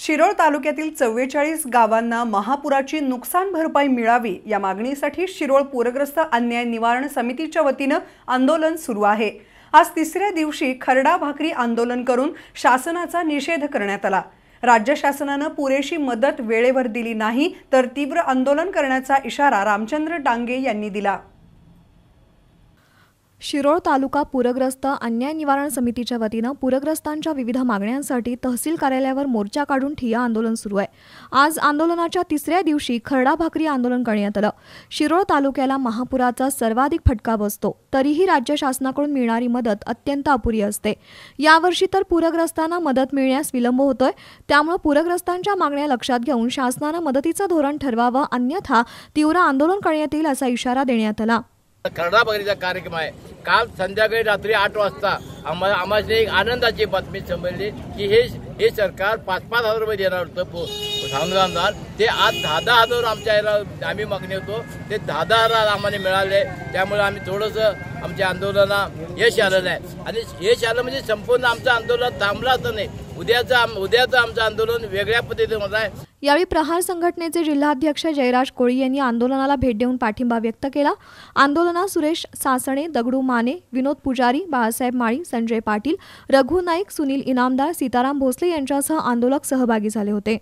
शिरोळ तालुक्यातील चव्वेचाळीस गावांना महापुराची नुकसान भरपाई मिळावी या मागणीसाठी शिरोळ पूरग्रस्त अन्याय निवारण समितीच्या वतीनं आंदोलन सुरू आहे आज तिसऱ्या दिवशी खरडा भाकरी आंदोलन करून शासनाचा निषेध करण्यात आला राज्य शासनानं पुरेशी मदत वेळेवर दिली नाही तर तीव्र आंदोलन करण्याचा इशारा रामचंद्र डांगे यांनी दिला शिरोळ तालुका पूरग्रस्त अन्याय निवारण समितीच्या वतीनं पूरग्रस्तांच्या विविध मागण्यांसाठी तहसील कार्यालयावर मोर्चा काढून ठिया आंदोलन सुरू आहे आज आंदोलनाच्या तिसऱ्या दिवशी खरडा भाकरी आंदोलन करण्यात आलं शिरोळ तालुक्याला महापुराचा सर्वाधिक फटका बसतो तरीही राज्य शासनाकडून मिळणारी मदत अत्यंत अपुरी असते यावर्षी तर पूरग्रस्तांना मदत मिळण्यास विलंब होतोय त्यामुळे पूरग्रस्तांच्या मागण्या लक्षात घेऊन शासनानं मदतीचं धोरण ठरवावं अन्यथा तीव्र आंदोलन करण्यात येईल असा इशारा देण्यात आला खरडा बघण्याचा कार्यक्रम आहे काल संध्याकाळी रात्री आठ वाजता आम्हाला आम्हाला एक आनंदाची बातमी समजली की हे हे सरकार पाच पाच हजार रुपये देणार होतं आमदार ते आज दहा दहा हजार आमच्या याला आम्ही मागणी होतो ते दहा दहा हजार आम्हाला मिळाले त्यामुळे आम्ही थोडंसं आमच्या आंदोलनाला यश आलेलं आहे आणि यश आलं म्हणजे संपूर्ण आमचं आंदोलन थांबलं असं नाही उद्याचं उद्याचं आमचं आंदोलन वेगळ्या पद्धतीमध्ये आहे यावेळी प्रहार संघटनेचे जिल्हाध्यक्ष जयराज कोळी यांनी आंदोलनाला भेट देऊन पाठिंबा व्यक्त केला आंदोलना सुरेश सासणे दगडू माने विनोद पुजारी बाळासाहेब माळी संजय पाटील रघु नाईक सुनील इनामदार सीताराम भोसले यांच्यासह आंदोलक सहभागी झाले होते